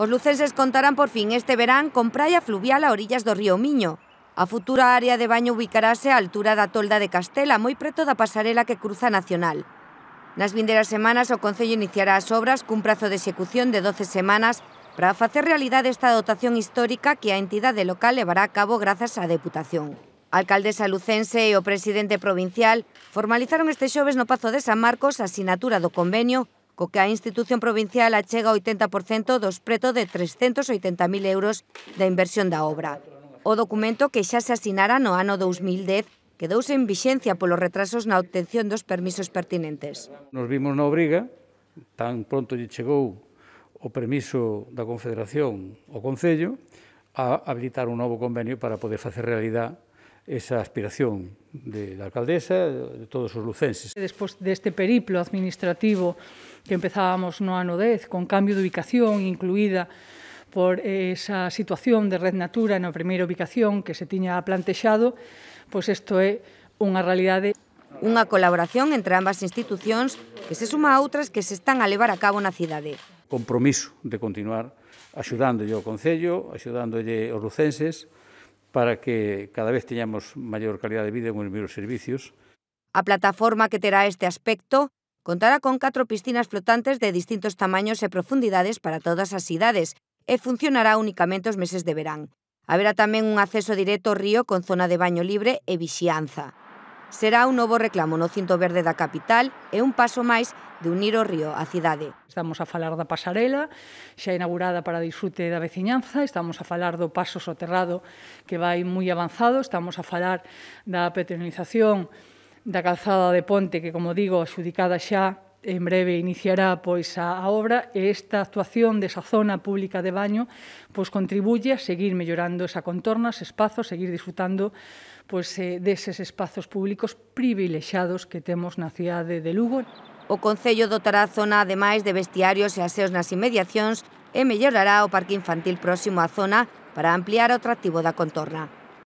Os lucenses contarán por fin este verán con praia fluvial a orillas do río Miño. A futura área de baño ubicarase á altura da tolda de Castela, moi preto da pasarela que cruza Nacional. Nas vinderas semanas, o Concello iniciará as obras cun prazo de execución de 12 semanas para facer realidade esta dotación histórica que a entidade local levará a cabo grazas á Deputación. A alcaldesa lucense e o presidente provincial formalizaron este xoves no Pazo de San Marcos a asinatura do convenio co que a institución provincial achega 80% dos preto de 380.000 euros da inversión da obra. O documento que xa se asinara no ano 2010 quedouse en vixencia polos retrasos na obtención dos permisos pertinentes. Nos vimos na obriga, tan pronto lle chegou o permiso da Confederación o Concello, a habilitar un novo convenio para poder facer realidade esa aspiración de la alcaldesa, de todos os lucenses. Despois deste periplo administrativo que empezábamos no ano 10, con cambio de ubicación incluída por esa situación de Red Natura na primeira ubicación que se tiña plantexado, pois isto é unha realidade. Unha colaboración entre ambas institucións que se suma a outras que se están a levar a cabo na cidade. Compromiso de continuar axudándolle ao Concello, axudándolle aos lucenses, para que cada vez teñamos maior calidad de vida e mellores servicios. A plataforma que terá este aspecto contará con catro piscinas flotantes de distintos tamaños e profundidades para todas as idades e funcionará únicamente os meses de verán. Haberá tamén un acceso directo ao río con zona de baño libre e vixianza. Será un novo reclamo no cinto verde da capital e un paso máis de unir o río á cidade. Estamos a falar da pasarela, xa inaugurada para disfrute da veciñanza, estamos a falar do paso soterrado que vai moi avanzado, estamos a falar da petronización da calzada de Ponte, que, como digo, adxudicada xa en breve iniciará pois a, a obra e esta actuación desa zona pública de baño pois contribuye a seguir mellorando esa contorna, ese espazo, seguir disfrutando pois eh, deses espazos públicos privilexiados que temos na cidade de Lugo. O Concello dotará a zona ademais de vestiarios e aseos nas inmediacións e mellorará o parque infantil próximo á zona para ampliar o atractivo da contorna.